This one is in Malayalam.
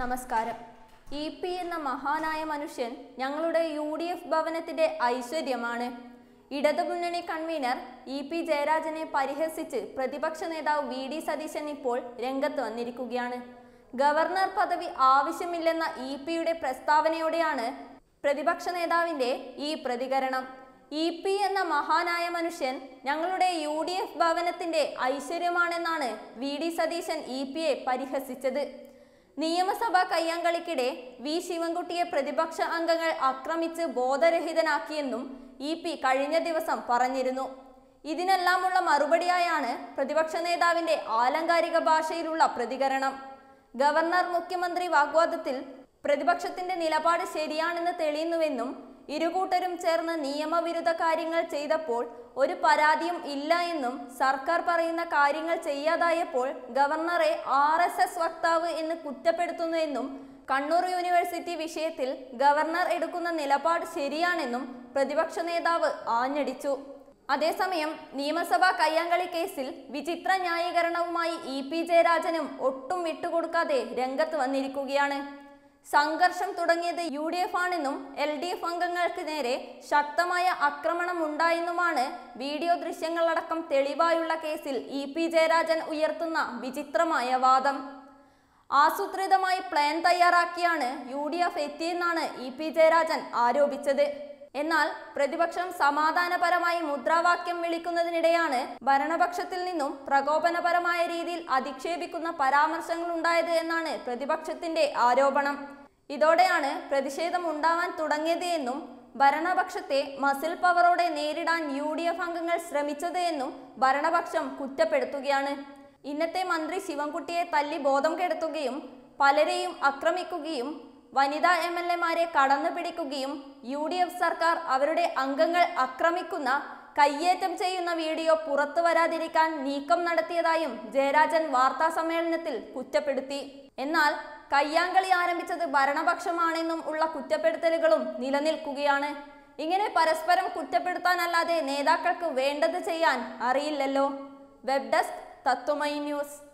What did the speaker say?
നമസ്കാരം ഇ പി എന്ന മഹാനായ മനുഷ്യൻ ഞങ്ങളുടെ യു ഡി എഫ് ഭവനത്തിന്റെ ഐശ്വര്യമാണ് ഇടതുമുന്നണി കൺവീനർ ഇ പി ജയരാജനെ പരിഹസിച്ച് പ്രതിപക്ഷ നേതാവ് വി ഡി സതീശൻ ഇപ്പോൾ രംഗത്ത് വന്നിരിക്കുകയാണ് ഗവർണർ പദവി ആവശ്യമില്ലെന്ന ഇ പിയുടെ പ്രസ്താവനയോടെയാണ് പ്രതിപക്ഷ നേതാവിന്റെ ഈ പ്രതികരണം ഇ പി എന്ന മഹാനായ മനുഷ്യൻ ഞങ്ങളുടെ യു ഡി എഫ് ഭവനത്തിന്റെ ഐശ്വര്യമാണെന്നാണ് വി ഡി സതീശൻ ഇ പിയെ പരിഹസിച്ചത് നിയമസഭ കയ്യാങ്കളിക്കിടെ വി ശിവൻകുട്ടിയെ പ്രതിപക്ഷ അംഗങ്ങൾ ആക്രമിച്ച് ബോധരഹിതനാക്കിയെന്നും ഇ പി കഴിഞ്ഞ ദിവസം പറഞ്ഞിരുന്നു ഇതിനെല്ലാമുള്ള മറുപടിയായാണ് പ്രതിപക്ഷ നേതാവിന്റെ ആലങ്കാരിക ഭാഷയിലുള്ള പ്രതികരണം ഗവർണർ മുഖ്യമന്ത്രി വാഗ്വാദത്തിൽ പ്രതിപക്ഷത്തിന്റെ നിലപാട് ശരിയാണെന്ന് തെളിയുന്നുവെന്നും ഇരുകൂട്ടരും ചേർന്ന് നിയമവിരുദ്ധ കാര്യങ്ങൾ ചെയ്തപ്പോൾ ഒരു പരാതിയും ഇല്ല എന്നും സർക്കാർ പറയുന്ന കാര്യങ്ങൾ ചെയ്യാതായപ്പോൾ ഗവർണറെ ആർ എസ് എസ് വക്താവ് എന്ന് കുറ്റപ്പെടുത്തുന്നുവെന്നും കണ്ണൂർ യൂണിവേഴ്സിറ്റി വിഷയത്തിൽ ഗവർണർ എടുക്കുന്ന നിലപാട് ശരിയാണെന്നും പ്രതിപക്ഷ നേതാവ് ആഞ്ഞടിച്ചു അതേസമയം നിയമസഭാ കയ്യാങ്കളി കേസിൽ വിചിത്ര ന്യായീകരണവുമായി ഇ പി ജയരാജനും ഒട്ടും വിട്ടുകൊടുക്കാതെ രംഗത്ത് വന്നിരിക്കുകയാണ് സംഘർഷം തുടങ്ങിയത് യു ഡി എഫ് ആണെന്നും എൽ ഡി എഫ് അംഗങ്ങൾക്ക് നേരെ ശക്തമായ ആക്രമണം ഉണ്ടായെന്നുമാണ് വീഡിയോ ദൃശ്യങ്ങളടക്കം തെളിവായുള്ള കേസിൽ ഇ പി ജയരാജൻ ഉയർത്തുന്ന വിചിത്രമായ വാദം ആസൂത്രിതമായി പ്ലാൻ തയ്യാറാക്കിയാണ് യു ഡി എഫ് എത്തിയെന്നാണ് ഇ പി ജയരാജൻ ആരോപിച്ചത് എന്നാൽ പ്രതിപക്ഷം സമാധാനപരമായി മുദ്രാവാക്യം വിളിക്കുന്നതിനിടെയാണ് ഭരണപക്ഷത്തിൽ നിന്നും പ്രകോപനപരമായ രീതിയിൽ അധിക്ഷേപിക്കുന്ന പരാമർശങ്ങൾ ഉണ്ടായത് എന്നാണ് പ്രതിപക്ഷത്തിന്റെ ആരോപണം ഇതോടെയാണ് പ്രതിഷേധം ഉണ്ടാവാൻ തുടങ്ങിയത് എന്നും ഭരണപക്ഷത്തെ മസിൽ പവറോടെ നേരിടാൻ യു ഡി എഫ് അംഗങ്ങൾ ശ്രമിച്ചത് എന്നും ഭരണപക്ഷം കുറ്റപ്പെടുത്തുകയാണ് ഇന്നത്തെ മന്ത്രി ശിവൻകുട്ടിയെ തല്ലി ബോധം കെടുത്തുകയും പലരെയും ആക്രമിക്കുകയും വനിതാ എം എൽ എമാരെ കടന്നുപിടിക്കുകയും യു ഡി എഫ് സർക്കാർ അവരുടെ അംഗങ്ങൾ ആക്രമിക്കുന്ന കയ്യേറ്റം ചെയ്യുന്ന വീഡിയോ പുറത്തു വരാതിരിക്കാൻ നീക്കം നടത്തിയതായും ജയരാജൻ വാർത്താ സമ്മേളനത്തിൽ കുറ്റപ്പെടുത്തി എന്നാൽ കയ്യാങ്കളി ആരംഭിച്ചത് ഭരണപക്ഷമാണെന്നും ഉള്ള കുറ്റപ്പെടുത്തലുകളും നിലനിൽക്കുകയാണ് ഇങ്ങനെ പരസ്പരം കുറ്റപ്പെടുത്താനല്ലാതെ നേതാക്കൾക്ക് വേണ്ടത് ചെയ്യാൻ അറിയില്ലല്ലോ വെബ് ഡെസ്ക് തത്വമൈ ന്യൂസ്